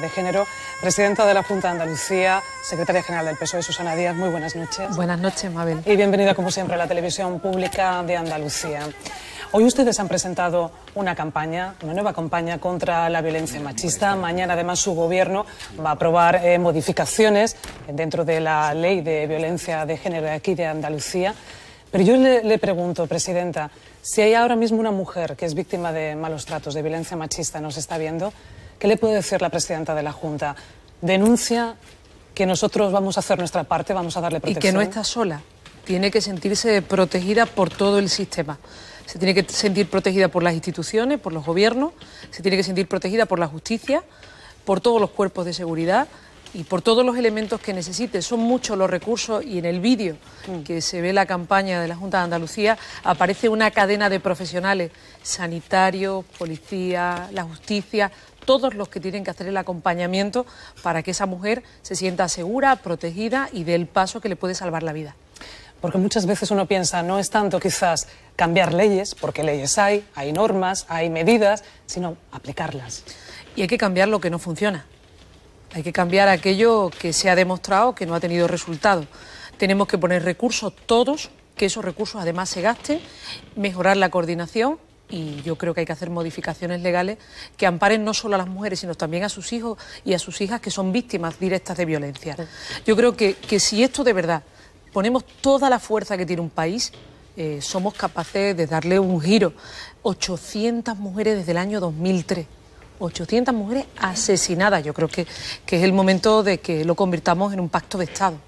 de género, presidenta de la Junta de Andalucía, secretaria general del PSOE, Susana Díaz. Muy buenas noches. Buenas noches, Mabel. Y bienvenida, como siempre, a la televisión pública de Andalucía. Hoy ustedes han presentado una campaña, una nueva campaña contra la violencia machista. Mañana, además, su gobierno va a aprobar eh, modificaciones dentro de la ley de violencia de género aquí de Andalucía. Pero yo le pregunto, presidenta, si hay ahora mismo una mujer que es víctima de malos tratos, de violencia machista, nos está viendo, ¿Qué le puede decir la presidenta de la Junta? Denuncia que nosotros vamos a hacer nuestra parte, vamos a darle protección. Y que no está sola. Tiene que sentirse protegida por todo el sistema. Se tiene que sentir protegida por las instituciones, por los gobiernos, se tiene que sentir protegida por la justicia, por todos los cuerpos de seguridad y por todos los elementos que necesite. Son muchos los recursos y en el vídeo mm. que se ve la campaña de la Junta de Andalucía aparece una cadena de profesionales, sanitarios, policía, la justicia, todos los que tienen que hacer el acompañamiento para que esa mujer se sienta segura, protegida y dé el paso que le puede salvar la vida. Porque muchas veces uno piensa, no es tanto quizás cambiar leyes, porque leyes hay, hay normas, hay medidas, sino aplicarlas. Y hay que cambiar lo que no funciona. Hay que cambiar aquello que se ha demostrado que no ha tenido resultado. Tenemos que poner recursos todos, que esos recursos además se gasten, mejorar la coordinación y yo creo que hay que hacer modificaciones legales que amparen no solo a las mujeres, sino también a sus hijos y a sus hijas que son víctimas directas de violencia. Yo creo que, si esto de verdad ponemos toda la fuerza que tiene un país, eh, somos capaces de darle un giro. 800 mujeres desde el año 2003. 800 mujeres asesinadas. Yo creo que, es el momento de que lo convirtamos en un pacto de Estado.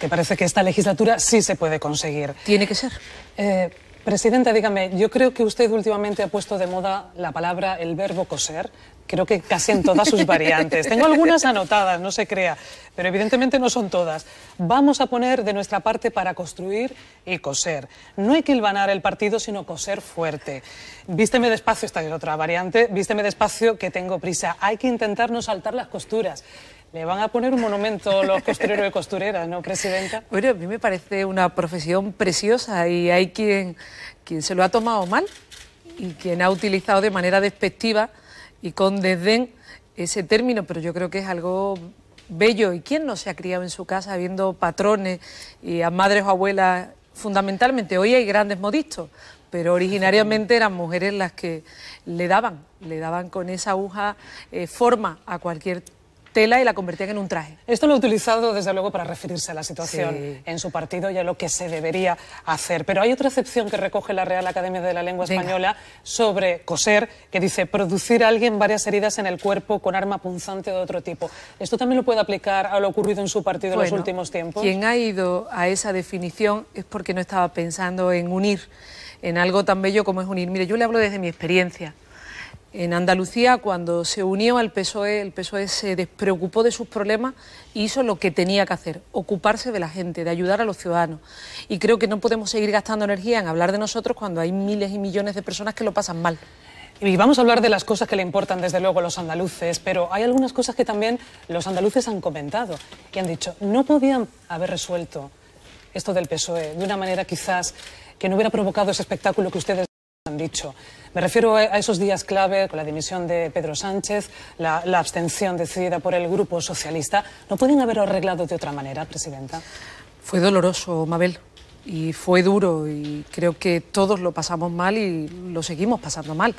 Que parece que esta legislatura sí se puede conseguir. Tiene que ser. Eh... Presidenta, dígame, yo creo que usted últimamente ha puesto de moda la palabra, el verbo coser, creo que casi en todas sus variantes. Tengo algunas anotadas, no se crea, pero evidentemente no son todas. Vamos a poner de nuestra parte para construir y coser. No hay que hilvanar el partido, sino coser fuerte. Vísteme despacio, esta es otra variante, vísteme despacio que tengo prisa. Hay que intentar no saltar las costuras. Le van a poner un monumento los costureros y costureras, ¿no, presidenta? Bueno, a mí me parece una profesión preciosa y hay quien, quien se lo ha tomado mal y quien ha utilizado de manera despectiva y con desdén ese término, pero yo creo que es algo bello. ¿Y quién no se ha criado en su casa viendo patrones y a madres o abuelas fundamentalmente? Hoy hay grandes modistos, pero originariamente eran mujeres las que le daban, le daban con esa aguja eh, forma a cualquier tela y la convertían en un traje. Esto lo ha utilizado, desde luego, para referirse a la situación en su partido y a lo que se debería hacer. Pero hay otra excepción que recoge la Real Academia de la Lengua Española sobre coser, que dice producir a alguien varias heridas en el cuerpo con arma punzante de otro tipo. ¿Esto también lo puede aplicar a lo ocurrido en su partido en los últimos tiempos? Quien ha ido a esa definición es porque no estaba pensando en unir, en algo tan bello como es unir. Mire, yo le hablo desde mi experiencia. En Andalucía, cuando se unió al PSOE, el PSOE se despreocupó de sus problemas y hizo lo que tenía que hacer, ocuparse de la gente, de ayudar a los ciudadanos. Y creo que no podemos seguir gastando energía en hablar de nosotros cuando hay miles y millones de personas que lo pasan mal. Y vamos a hablar de las cosas que le importan desde luego a los andaluces, pero hay algunas cosas que también los andaluces han comentado que han dicho, no podían haber resuelto esto del PSOE de una manera quizás que no hubiera provocado ese espectáculo que ustedes han dicho. Me refiero a esos días clave con la dimisión de Pedro Sánchez, la, abstención decidida por el Grupo Socialista. ¿No pueden haberlo arreglado de otra manera, Presidenta? Fue doloroso, Mabel, y fue duro, y creo que todos lo pasamos mal y lo seguimos pasando mal,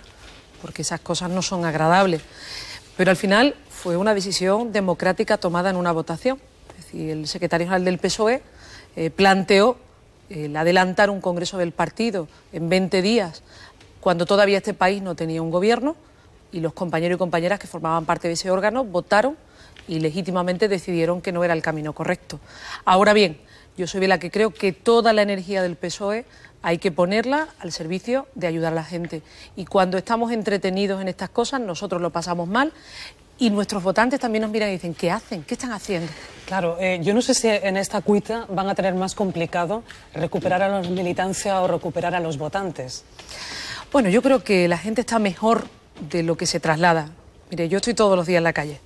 porque esas cosas no son agradables. Pero al final fue una decisión democrática tomada en una votación. Es decir, el secretario general del PSOE eh, planteó el adelantar un Congreso del Partido en 20 días, cuando todavía este país no tenía un gobierno y los compañeros y compañeras que formaban parte de ese órgano votaron y legítimamente decidieron que no era el camino correcto. Ahora bien, yo soy de la que creo que toda la energía del PSOE hay que ponerla al servicio de ayudar a la gente. Y cuando estamos entretenidos en estas cosas, nosotros lo pasamos mal y nuestros votantes también nos miran y dicen, ¿qué hacen? ¿Qué están haciendo? Claro, eh, yo no sé si en esta cuita van a tener más complicado recuperar a la militancia o recuperar a los votantes. Bueno, yo creo que la gente está mejor de lo que se traslada. Mire, yo estoy todos los días en la calle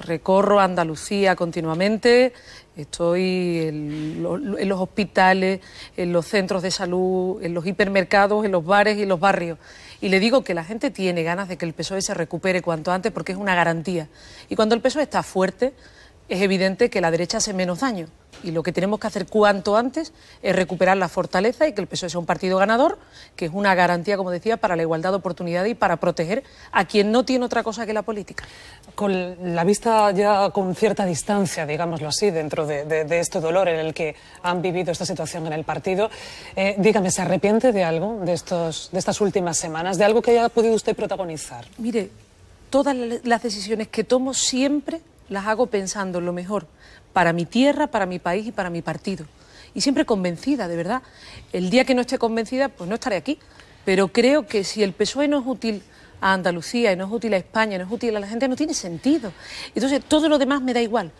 recorro Andalucía continuamente, estoy en, los hospitales, en los centros de salud, en los hipermercados, en los bares y en los barrios. Y le digo que la gente tiene ganas de que el PSOE se recupere cuanto antes porque es una garantía. Y cuando el PSOE está fuerte, es evidente que la derecha hace menos daño. Y lo que tenemos que hacer cuanto antes es recuperar la fortaleza y que el PSOE sea un partido ganador, que es una garantía, como decía, para la igualdad de oportunidades y para proteger a quien no tiene otra cosa que la política. Con la vista ya con cierta distancia, digámoslo así, dentro de, este dolor en el que han vivido esta situación en el partido, eh, dígame, ¿se arrepiente de algo de, estos, de estas últimas semanas, de algo que haya podido usted protagonizar? Mire, todas las decisiones que tomo siempre las hago pensando en lo mejor para mi tierra, para mi país y para mi partido. Y siempre convencida, de verdad. El día que no esté convencida, pues no estaré aquí. Pero creo que si el PSOE no es útil a Andalucía, y no es útil a España, no es útil a la gente, no tiene sentido. Entonces, todo lo demás me da igual.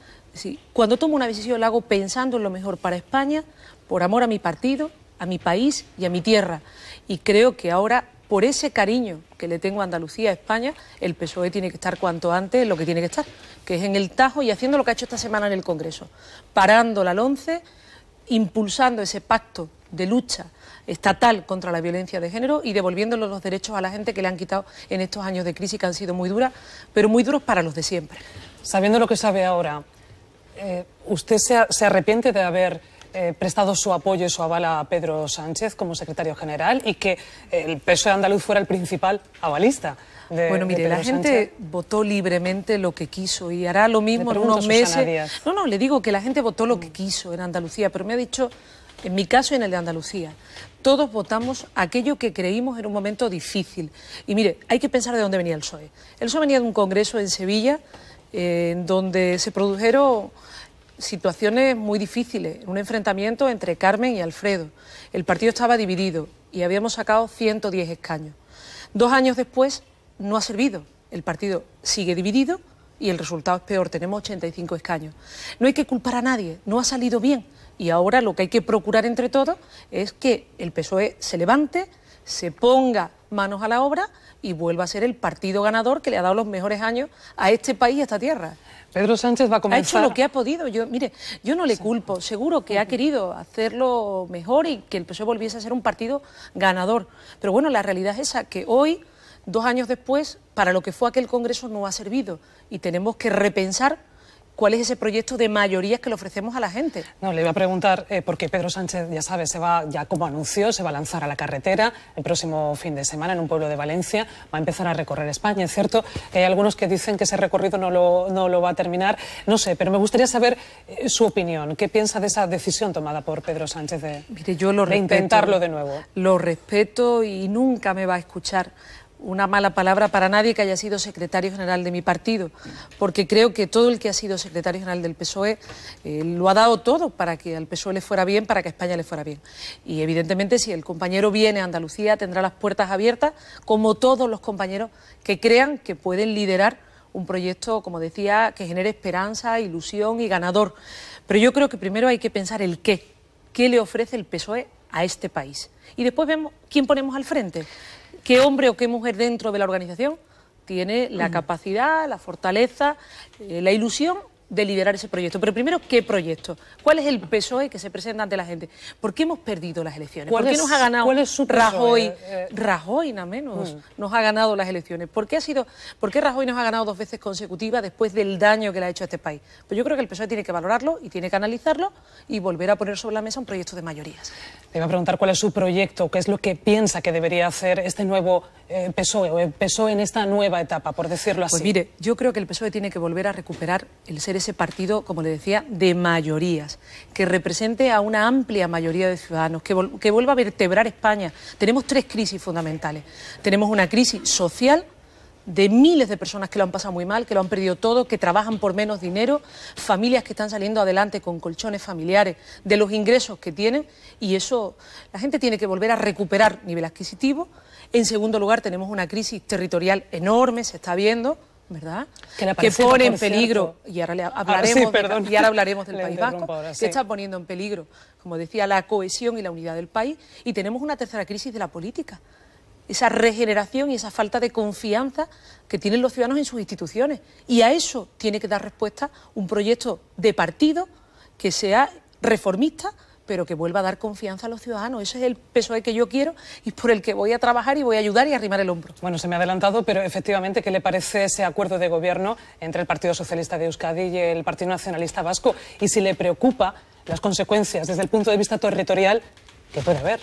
cuando tomo una decisión la hago pensando en lo mejor para España, por amor a mi partido, a mi país y a mi tierra. Y creo que ahora por ese cariño que le tengo a Andalucía, a España, el PSOE tiene que estar cuanto antes en lo que tiene que estar, que es en el Tajo y haciendo lo que ha hecho esta semana en el Congreso, parando la LONCE, impulsando ese pacto de lucha estatal contra la violencia de género y devolviéndole los derechos a la gente que le han quitado en estos años de crisis que han sido muy duras, pero muy duros para los de siempre. Sabiendo lo que sabe ahora, eh, ¿usted se arrepiente de haber eh, prestado su apoyo y su aval a Pedro Sánchez como secretario general y que el PSOE andaluz fuera el principal avalista. De, bueno, mire, la gente votó libremente lo que quiso y hará lo mismo en unos meses. No, no, le digo que la gente votó lo que mm. quiso en Andalucía, pero me ha dicho, en mi caso y en el de Andalucía, todos votamos aquello que creímos en un momento difícil. Y mire, hay que pensar de dónde venía el PSOE. El PSOE venía de un congreso en Sevilla eh, en donde se produjeron situaciones muy difíciles, un enfrentamiento entre Carmen y Alfredo. El partido estaba dividido y habíamos sacado 110 escaños. Dos años después no ha servido. El partido sigue dividido y el resultado es peor. Tenemos 85 escaños. No hay que culpar a nadie, no ha salido bien. Y ahora lo que hay que procurar entre todos es que el PSOE se levante, se ponga manos a la obra y vuelva a ser el partido ganador que le ha dado los mejores años a este país y a esta tierra. Pedro Sánchez va a comenzar. Ha hecho lo que ha podido. Yo, mire, yo no le culpo. Seguro que ha querido hacerlo mejor y que el PSOE volviese a ser un partido ganador. Pero bueno, la realidad es esa, que hoy, dos años después, para lo que fue aquel Congreso no ha servido y tenemos que repensar cuál es ese proyecto de mayorías que le ofrecemos a la gente. No, le iba a preguntar, eh, porque Pedro Sánchez, ya sabe, se va, ya como anunció, se va a lanzar a la carretera el próximo fin de semana en un pueblo de Valencia, va a empezar a recorrer España, es cierto. Hay algunos que dicen que ese recorrido no lo, va a terminar, no sé, pero me gustaría saber eh, su opinión. ¿Qué piensa de esa decisión tomada por Pedro Sánchez de, intentarlo de nuevo? Lo respeto y nunca me va a escuchar una mala palabra para nadie que haya sido secretario general de mi partido, porque creo que todo el que ha sido secretario general del PSOE eh, lo ha dado todo para que al PSOE le fuera bien, para que a España le fuera bien. Y evidentemente si el compañero viene a Andalucía tendrá las puertas abiertas, como todos los compañeros que crean que pueden liderar un proyecto, como decía, que genere esperanza, ilusión y ganador. Pero yo creo que primero hay que pensar el qué, qué le ofrece el PSOE a este país. Y después vemos quién ponemos al frente qué hombre o qué mujer dentro de la organización tiene la mm. capacidad, la fortaleza, eh, la ilusión de liberar ese proyecto. Pero primero, ¿qué proyecto? ¿Cuál es el PSOE que se presenta ante la gente? ¿Por qué hemos perdido las elecciones? ¿Por qué nos ha ganado e? Rajoy? Eh, eh. Rajoy, nada menos, mm. nos ha ganado las elecciones. ¿Por qué, ha sido, ¿Por qué Rajoy nos ha ganado dos veces consecutivas después del daño que le ha hecho a este país? Pues yo creo que el PSOE tiene que valorarlo y tiene que analizarlo y volver a poner sobre la mesa un proyecto de mayorías. Te iba a preguntar cuál es su proyecto, qué es lo que piensa que debería hacer este nuevo eh, PSOE o el PSOE en esta nueva etapa, por decirlo pues así. Pues mire, yo creo que el PSOE tiene que volver a recuperar el ser ese partido, como le decía, de mayorías, que represente a una amplia mayoría de ciudadanos, que, que vuelva a vertebrar España. Tenemos tres crisis fundamentales. Tenemos una crisis social de miles de personas que lo han pasado muy mal, que lo han perdido todo, que trabajan por menos dinero, familias que están saliendo adelante con colchones familiares de los ingresos que tienen y eso la gente tiene que volver a recuperar nivel adquisitivo. En segundo lugar, tenemos una crisis territorial enorme, se está viendo ¿verdad? Que, pone en peligro, y ahora ah, hablaremos, y ahora hablaremos del País Vasco, que está poniendo en peligro, como decía, la cohesión y la unidad del país, y tenemos una tercera crisis de la política. Esa regeneración y esa falta de confianza que tienen los ciudadanos en sus instituciones. Y a eso tiene que dar respuesta un proyecto de partido que sea reformista, pero que vuelva a dar confianza a los ciudadanos. Ese es el PSOE que yo quiero y por el que voy a trabajar y voy a ayudar y arrimar el hombro. Bueno, se me ha adelantado, pero efectivamente, ¿qué le parece ese acuerdo de gobierno entre el Partido Socialista de Euskadi y el Partido Nacionalista Vasco? Y si le preocupa las consecuencias desde el punto de vista territorial ¿qué puede haber.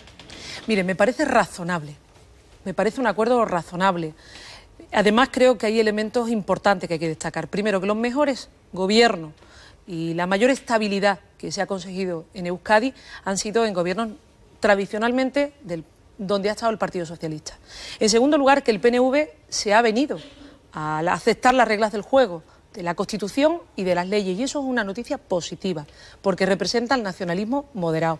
Mire, me parece razonable, me parece un acuerdo razonable. Además, creo que hay elementos importantes que hay que destacar. Primero, que los mejores gobiernos y la mayor estabilidad que se ha conseguido en Euskadi han sido en gobiernos tradicionalmente del, donde ha estado el Partido Socialista. En segundo lugar, que el PNV se ha venido a aceptar las reglas del juego, de la Constitución y de las leyes. Y eso es una noticia positiva, porque representa el nacionalismo moderado.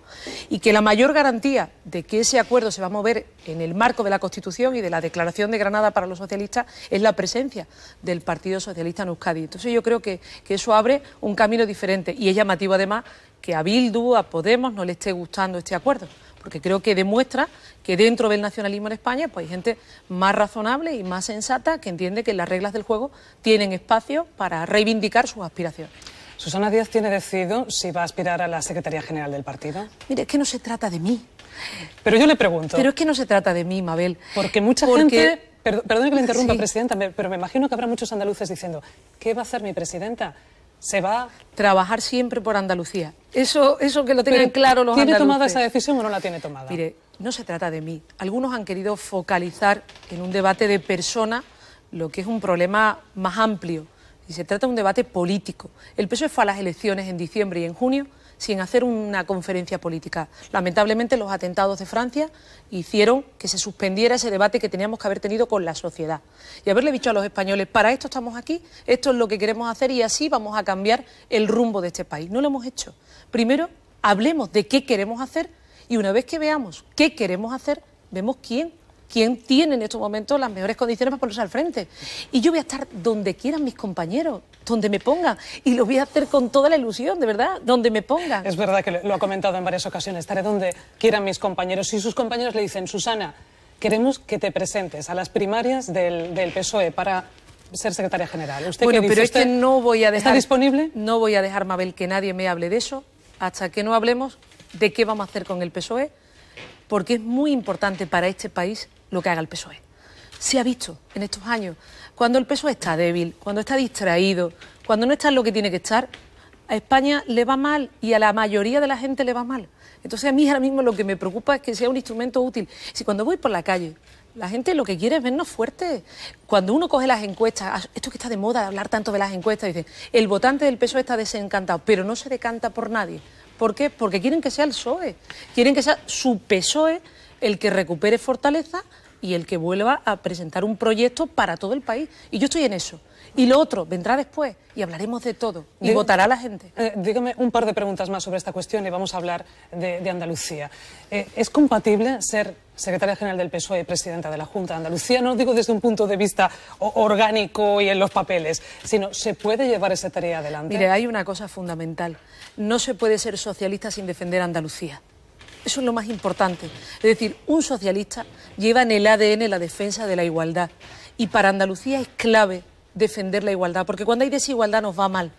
Y que la mayor garantía de que ese acuerdo se va a mover en el marco de la Constitución y de la Declaración de Granada para los socialistas es la presencia del Partido Socialista en Euskadi. Entonces yo creo que, eso abre un camino diferente. Y es llamativo además que a Bildu, a Podemos, no le esté gustando este acuerdo porque creo que demuestra que dentro del nacionalismo en España pues, hay gente más razonable y más sensata que entiende que las reglas del juego tienen espacio para reivindicar sus aspiraciones. Susana Díaz tiene decidido si va a aspirar a la Secretaría General del partido. Mire, es que no se trata de mí. Pero yo le pregunto. Pero es que no se trata de mí, Mabel. Porque mucha gente. Perdón que le interrumpa, Presidenta, pero me imagino que habrá muchos andaluces diciendo: ¿Qué va a hacer mi presidenta? se va. Trabajar siempre por Andalucía. Eso, eso que lo tengan claro los ¿Tiene tomada esa decisión o no la tiene tomada? Mire, no se trata de mí. Algunos han querido focalizar en un debate de persona lo que es un problema más amplio. Y se trata de un debate político. El PSOE fue a las elecciones en diciembre y en junio sin hacer una conferencia política. Lamentablemente los atentados de Francia hicieron que se suspendiera ese debate que teníamos que haber tenido con la sociedad y haberle dicho a los españoles, para esto estamos aquí, esto es lo que queremos hacer y así vamos a cambiar el rumbo de este país. No lo hemos hecho. Primero, hablemos de qué queremos hacer y una vez que veamos qué queremos hacer, vemos quién quién tiene en estos momentos las mejores condiciones para ponerse al frente. Y yo voy a estar donde quieran mis compañeros, donde me pongan. Y lo voy a hacer con toda la ilusión, de verdad, donde me pongan. Es verdad que lo ha comentado en varias ocasiones. Estaré donde quieran mis compañeros. Y sus compañeros le dicen, Susana, queremos que te presentes a las primarias del, PSOE para ser secretaria general. ¿Usted bueno, pero es que no voy a dejar... ¿Está disponible? No voy a dejar, Mabel, que nadie me hable de eso hasta que no hablemos de qué vamos a hacer con el PSOE, porque es muy importante para este país lo que haga el PSOE. Se ha visto en estos años, cuando el PSOE está débil, cuando está distraído, cuando no está en lo que tiene que estar, a España le va mal y a la mayoría de la gente le va mal. Entonces a mí ahora mismo lo que me preocupa es que sea un instrumento útil. Si cuando voy por la calle, la gente lo que quiere es vernos fuertes. Cuando uno coge las encuestas, ah, esto que está de moda, hablar tanto de las encuestas, dice, el votante del PSOE está desencantado, pero no se decanta por nadie. ¿Por qué? Porque quieren que sea el PSOE, quieren que sea su PSOE el que recupere fortaleza y el que vuelva a presentar un proyecto para todo el país. Y yo estoy en eso. Y lo otro vendrá después y hablaremos de todo. Y votará la gente. Eh, dígame un par de preguntas más sobre esta cuestión y vamos a hablar de, Andalucía. Eh, ¿Es compatible ser secretaria general del PSOE y presidenta de la Junta de Andalucía? No lo digo desde un punto de vista orgánico y en los papeles, sino ¿se puede llevar esa tarea adelante? Mire, hay una cosa fundamental. No se puede ser socialista sin defender Andalucía. Eso es lo más importante. Es decir, un socialista lleva en el ADN la defensa de la igualdad. Y para Andalucía es clave defender la igualdad, porque cuando hay desigualdad nos va mal.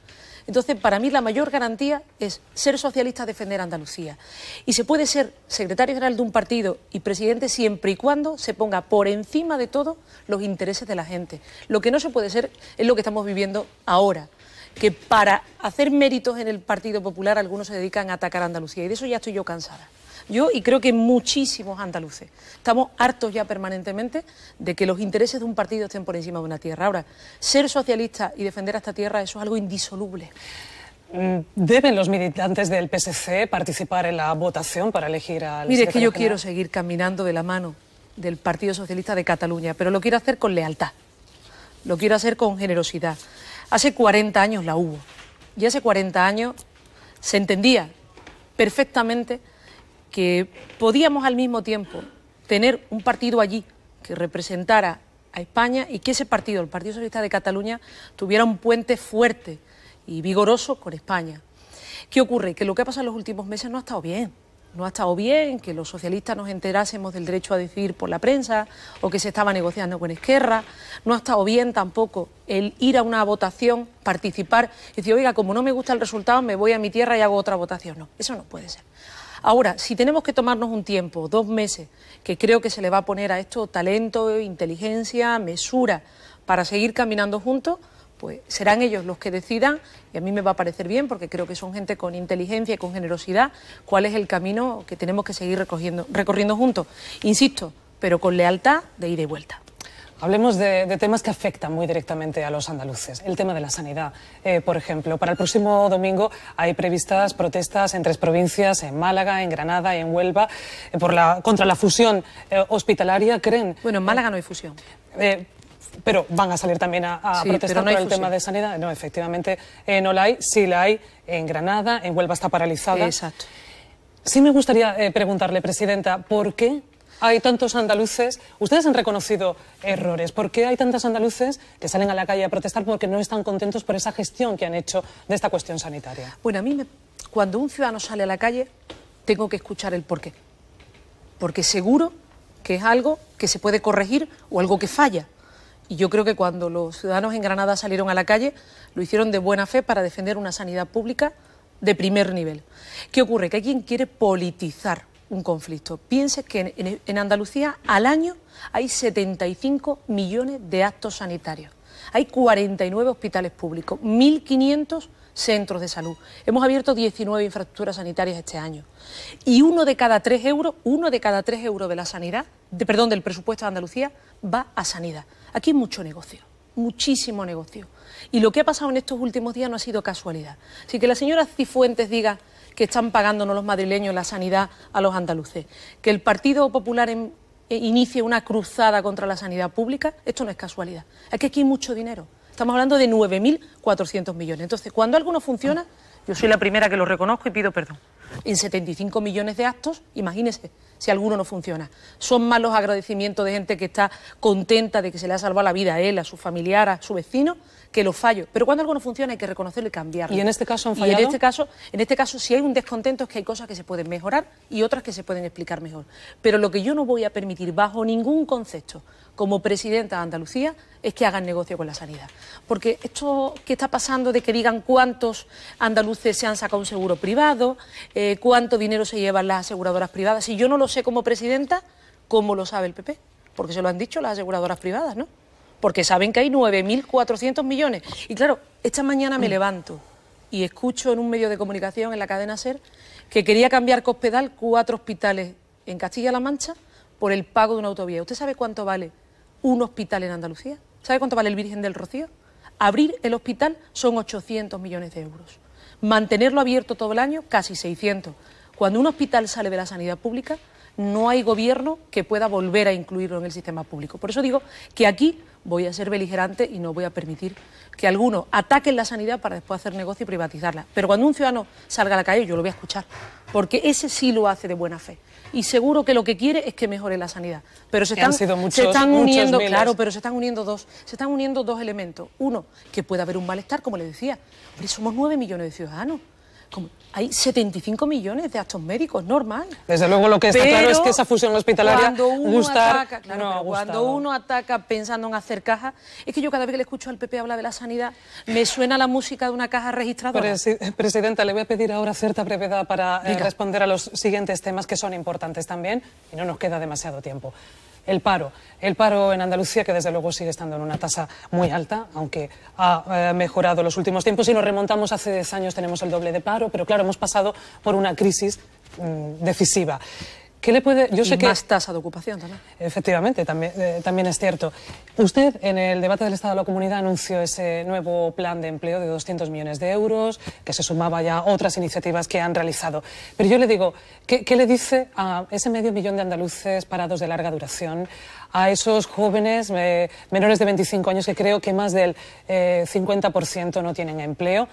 Entonces, para mí la mayor garantía es ser socialista, defender Andalucía. Y se puede ser secretario general de un partido y presidente siempre y cuando se ponga por encima de todo los intereses de la gente. Lo que no se puede ser es lo que estamos viviendo ahora que para hacer méritos en el Partido Popular algunos se dedican a atacar a Andalucía y de eso ya estoy yo cansada yo y creo que muchísimos andaluces. Estamos hartos ya permanentemente de que los intereses de un partido estén por encima de una tierra. Ahora, ser socialista y defender a esta tierra, eso es algo indisoluble. Mm, ¿Deben los militantes del PSC participar en la votación para elegir al.? Mire, es que yo quiero seguir caminando de la mano del Partido Socialista de Cataluña, pero lo quiero hacer con lealtad, lo quiero hacer con generosidad. Hace 40 años la hubo y hace 40 años se entendía perfectamente que podíamos al mismo tiempo tener un partido allí que representara a España y que ese partido, el Partido Socialista de Cataluña, tuviera un puente fuerte y vigoroso con España. ¿Qué ocurre? Que lo que ha pasado en los últimos meses no ha estado bien. No ha estado bien que los socialistas nos enterásemos del derecho a decir por la prensa o que se estaba negociando con Esquerra. No ha estado bien tampoco el ir a una votación, participar y decir, oiga, como no me gusta el resultado, me voy a mi tierra y hago otra votación. No, eso no puede ser. Ahora, si tenemos que tomarnos un tiempo, dos meses, que creo que se le va a poner a esto talento, inteligencia, mesura, para seguir caminando juntos, pues serán ellos los que decidan, y a mí me va a parecer bien, porque creo que son gente con inteligencia y con generosidad, cuál es el camino que tenemos que seguir recorriendo juntos. Insisto, pero con lealtad de ida y vuelta. Hablemos de, temas que afectan muy directamente a los andaluces. El tema de la sanidad, eh, por ejemplo. Para el próximo domingo hay previstas protestas en tres provincias, en Málaga, en Granada y en Huelva, eh, contra la fusión eh, hospitalaria, ¿creen? Bueno, en Málaga no hay fusión pero van a salir también a, protestar por el tema de sanidad. No, efectivamente, no la hay, sí la hay en Granada, en Huelva está paralizada. Exacto. Sí me gustaría preguntarle, Presidenta, ¿por qué hay tantos andaluces? Ustedes han reconocido errores. ¿Por qué hay tantos andaluces que salen a la calle a protestar porque no están contentos por esa gestión que han hecho de esta cuestión sanitaria? Bueno, a mí me... cuando un ciudadano sale a la calle tengo que escuchar el porqué. Porque seguro que es algo que se puede corregir o algo que falla. Y yo creo que cuando los ciudadanos en Granada salieron a la calle, lo hicieron de buena fe para defender una sanidad pública de primer nivel. ¿Qué ocurre? Que hay quien quiere politizar un conflicto. Piense que en, Andalucía al año hay 75 millones de actos sanitarios. Hay 49 hospitales públicos, 1.500 centros de salud. Hemos abierto 19 infraestructuras sanitarias este año. Y uno de cada tres euros, uno de cada tres euros de la sanidad, de, perdón, del presupuesto de Andalucía, va a sanidad. Aquí hay mucho negocio, muchísimo negocio. Y lo que ha pasado en estos últimos días no ha sido casualidad. Así que la señora Cifuentes diga que están pagándonos los madrileños la sanidad a los andaluces. Que el Partido Popular em, e, inicie una cruzada contra la sanidad pública, esto no es casualidad. Es que aquí hay mucho dinero. Estamos hablando de 9.400 millones. Entonces, cuando alguno funciona, yo soy la primera que lo reconozco y pido perdón. En 75 millones de actos, imagínese si alguno no funciona. Son más los agradecimientos de gente que está contenta de que se le ha salvado la vida a él, a su familiar, a su vecino, que los fallos. Pero cuando algo funciona hay que reconocerlo y cambiarlo. ¿Y en este caso han fallado? en este caso, en este caso, si hay un descontento es que hay cosas que se pueden mejorar y otras que se pueden explicar mejor. Pero lo que yo no voy a permitir bajo ningún concepto como presidenta de Andalucía es que hagan negocio con la sanidad. Porque esto que está pasando de que digan cuántos andaluces se han sacado un seguro privado, eh, cuánto dinero se llevan las aseguradoras privadas, si yo no lo sé como presidenta, como lo sabe el PP, porque se lo han dicho las aseguradoras privadas, ¿no? Porque saben que hay 9.400 millones. Y claro, esta mañana me mm. levanto y escucho en un medio de comunicación, en la cadena SER, que quería cambiar Cospedal cuatro hospitales en Castilla-La Mancha por el pago de una autovía. ¿Usted sabe cuánto vale un hospital en Andalucía? ¿Sabe cuánto vale el Virgen del Rocío? Abrir el hospital son 800 millones de euros. Mantenerlo abierto todo el año, casi 600. Cuando un hospital sale de la sanidad pública, no hay gobierno que pueda volver a incluirlo en el sistema público. Por eso digo que aquí voy a ser beligerante y no voy a permitir que algunos ataquen la sanidad para después hacer negocio y privatizarla. Pero cuando un ciudadano salga a la calle, yo lo voy a escuchar, porque ese sí lo hace de buena fe. Y seguro que lo que quiere es que mejore la sanidad. Pero se están, están uniendo, claro, pero se están uniendo dos, se están uniendo dos elementos. Uno, que pueda haber un malestar, como le decía. Pero somos nueve millones de ciudadanos hay 75 millones de actos médicos, normal. Desde luego lo que está claro es que esa fusión hospitalaria cuando uno ataca, cuando uno ataca pensando en hacer caja es que yo cada vez que le escucho al PP hablar de la sanidad, me suena la música de una caja registrada. Eh, presidenta, le voy a pedir ahora cierta brevedad para eh, responder a los siguientes temas que son importantes también y no nos queda demasiado tiempo el paro. El paro en Andalucía, que desde luego sigue estando en una tasa muy alta, aunque ha mejorado eh, mejorado los últimos tiempos. Si nos remontamos hace 10 años tenemos el doble de paro, pero claro, hemos pasado por una crisis mm, decisiva. ¿Qué le puede.? Yo sé y que. Más tasa de ocupación también. Efectivamente, también, eh, también es cierto. Usted, en el debate del Estado de la Comunidad, anunció ese nuevo plan de empleo de 200 millones de euros, que se sumaba ya a otras iniciativas que han realizado. Pero yo le digo, ¿qué, le dice a ese medio millón de andaluces parados de larga duración, a esos jóvenes eh, menores de 25 años que creo que más del 50% eh, no tienen empleo?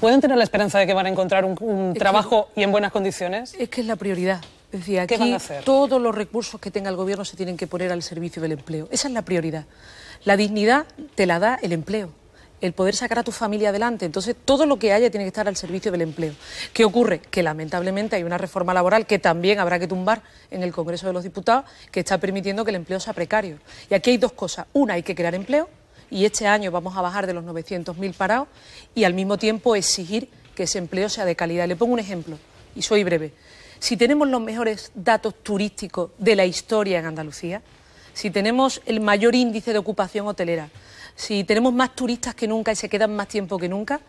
¿Pueden tener la esperanza de que van a encontrar un, trabajo y en buenas condiciones? Es que es la prioridad. Es decir, aquí todos los recursos que tenga el gobierno se tienen que poner al servicio del empleo. Esa es la prioridad. La dignidad te la da el empleo el poder sacar a tu familia adelante. Entonces, todo lo que haya tiene que estar al servicio del empleo. ¿Qué ocurre? Que lamentablemente hay una reforma laboral que también habrá que tumbar en el Congreso de los Diputados que está permitiendo que el empleo sea precario. Y aquí hay dos cosas. Una, hay que crear empleo y este año vamos a bajar de los 900.000 parados y al mismo tiempo exigir que ese empleo sea de calidad. Le pongo un ejemplo y soy breve si tenemos los mejores datos turísticos de la historia en Andalucía, si tenemos el mayor índice de ocupación hotelera, si tenemos más turistas que nunca y se quedan más tiempo que nunca,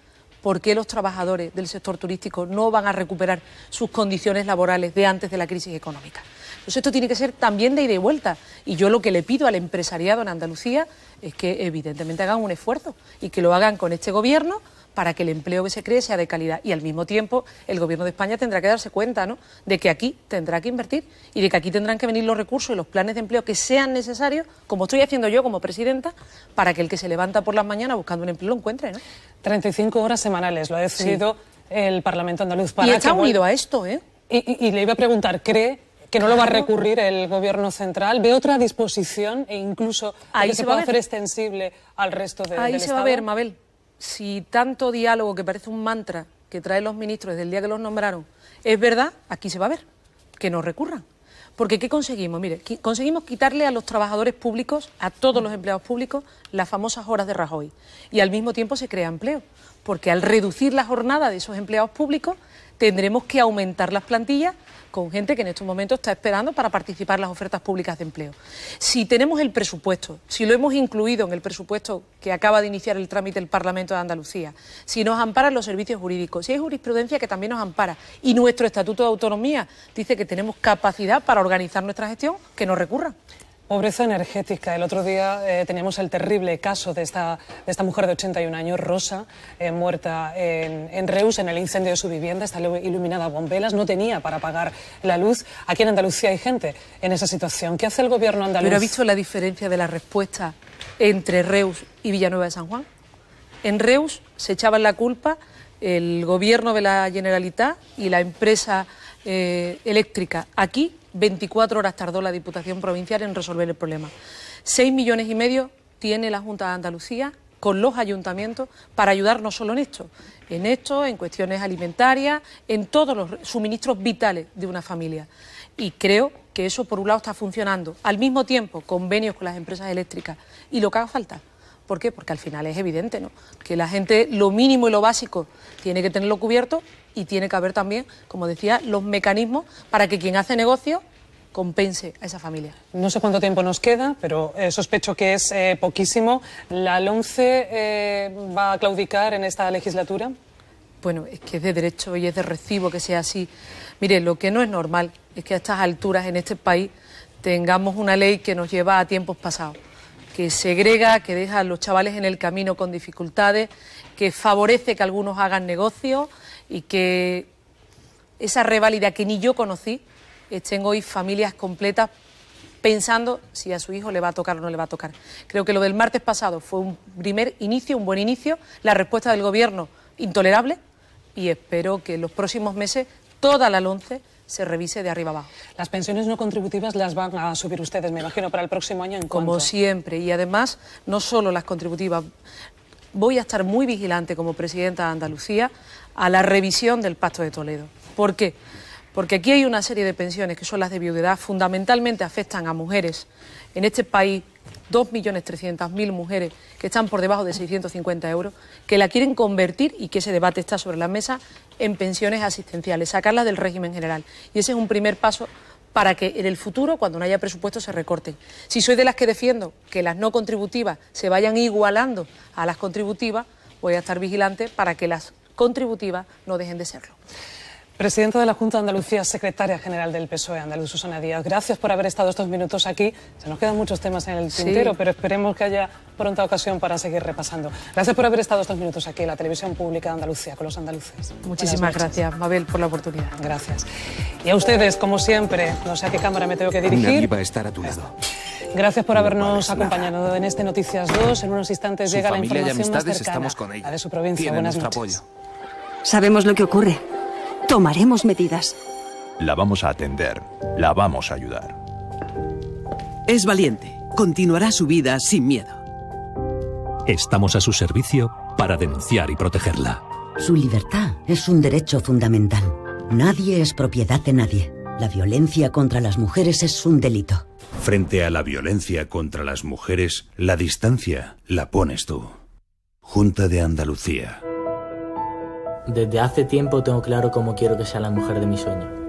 ¿por qué los trabajadores del sector turístico no van a recuperar sus condiciones laborales de antes de la crisis económica? Entonces pues esto tiene que ser también de ida y vuelta. Y yo lo que le pido al empresariado en Andalucía es que evidentemente hagan un esfuerzo y que lo hagan con este gobierno para que el empleo que se cree sea de calidad. Y al mismo tiempo, el Gobierno de España tendrá que darse cuenta de que aquí tendrá que invertir y de que aquí tendrán que venir los recursos y los planes de empleo que sean necesarios, como estoy haciendo yo como presidenta, para que el que se levanta por las mañanas buscando un empleo lo encuentre. ¿no? 35 horas semanales, lo ha decidido el Parlamento andaluz. Para y está unido a esto, ¿eh? Y, le iba a preguntar, ¿cree que no lo va a recurrir el gobierno central. Ve otra disposición e incluso que se, va hacer extensible al resto de, ahí se va a ver, Mabel si tanto diálogo que parece un mantra que traen los ministros desde el día que los nombraron es verdad, aquí se va a ver, que no recurran. Porque ¿qué conseguimos? Mire, conseguimos quitarle a los trabajadores públicos, a todos los empleados públicos, las famosas horas de Rajoy. Y al mismo tiempo se crea empleo porque al reducir la jornada de esos empleados públicos tendremos que aumentar las plantillas con gente que en estos momentos está esperando para participar en las ofertas públicas de empleo. Si tenemos el presupuesto, si lo hemos incluido en el presupuesto que acaba de iniciar el trámite del Parlamento de Andalucía, si nos amparan los servicios jurídicos, si hay jurisprudencia que también nos ampara y nuestro Estatuto de Autonomía dice que tenemos capacidad para organizar nuestra gestión, que nos recurra. Pobreza energética. El otro día eh, teníamos el terrible caso de esta, de esta mujer de 81 años, Rosa, eh, muerta en, Reus en el incendio de su vivienda. Está iluminada con bombelas, no tenía para pagar la luz. Aquí en Andalucía hay gente en esa situación. ¿Qué hace el gobierno andaluz? ¿Pero ha visto la diferencia de la respuesta entre Reus y Villanueva de San Juan? En Reus se echaban la culpa el gobierno de la Generalitat y la empresa eh, eléctrica. Aquí 24 horas tardó la Diputación Provincial en resolver el problema. 6 millones y medio tiene la Junta de Andalucía con los ayuntamientos para ayudar no solo en esto, en esto, en cuestiones alimentarias, en todos los suministros vitales de una familia. Y creo que eso, por un lado, está funcionando. Al mismo tiempo, convenios con las empresas eléctricas y lo que haga falta. ¿Por qué? Porque al final es evidente, ¿no? Que la gente lo mínimo y lo básico tiene que tenerlo cubierto y tiene que haber también, como decía, los mecanismos para que quien hace negocio compense a esa familia. No sé cuánto tiempo nos queda, pero eh, sospecho que es eh, poquísimo. ¿La LONCE eh, va a claudicar en esta legislatura? Bueno, es que es de derecho y es de recibo que sea así. Mire, lo que no es normal es que a estas alturas en este país tengamos una ley que nos lleva a tiempos pasados, que segrega, que deja a los chavales en el camino con dificultades, que favorece que algunos hagan negocios y que esa reválida que ni yo conocí, estén hoy familias completas pensando si a su hijo le va a tocar o no le va a tocar. Creo que lo del martes pasado fue un primer inicio, un buen inicio, la respuesta del Gobierno intolerable y espero que en los próximos meses toda la LONCE se revise de arriba abajo. Las pensiones no contributivas las van a subir ustedes, me imagino, para el próximo año. ¿en como siempre, y además no solo las contributivas. Voy a estar muy vigilante como presidenta de Andalucía a la revisión del Pacto de Toledo. ¿Por qué? Porque aquí hay una serie de pensiones que son las de viudedad, fundamentalmente afectan a mujeres. En este país, 2.300.000 mujeres que están por debajo de 650 euros, que la quieren convertir, y que ese debate está sobre la mesa, en pensiones asistenciales, sacarlas del régimen general. Y ese es un primer paso para que en el futuro, cuando no haya presupuesto, se recorten. Si soy de las que defiendo que las no contributivas se vayan igualando a las contributivas, voy a estar vigilante para que las contributiva no dejen de serlo. Presidenta de la Junta de Andalucía, secretaria general del PSOE Andaluz, Susana Díaz, gracias por haber estado estos minutos aquí. Se nos quedan muchos temas en el tintero, pero esperemos que haya pronta ocasión para seguir repasando. Gracias por haber estado estos minutos aquí en la televisión pública de Andalucía con los andaluces. Muchísimas gracias, Mabel, por la oportunidad. Gracias. Y a ustedes, como siempre, no sé a qué cámara me tengo que dirigir. va a estar a tu lado. Gracias por habernos acompañado en este Noticias 2. En unos instantes llega la información más cercana estamos con ella. de su provincia. Buenas noches. Apoyo. Sabemos lo que ocurre. Tomaremos medidas. La vamos a atender. La vamos a ayudar. Es valiente. Continuará su vida sin miedo. Estamos a su servicio para denunciar y protegerla. Su libertad es un derecho fundamental. Nadie es propiedad de nadie. La violencia contra las mujeres es un delito. Frente a la violencia contra las mujeres, la distancia la pones tú. Junta de Andalucía. Desde hace tiempo tengo claro cómo quiero que sea la mujer de mi sueño.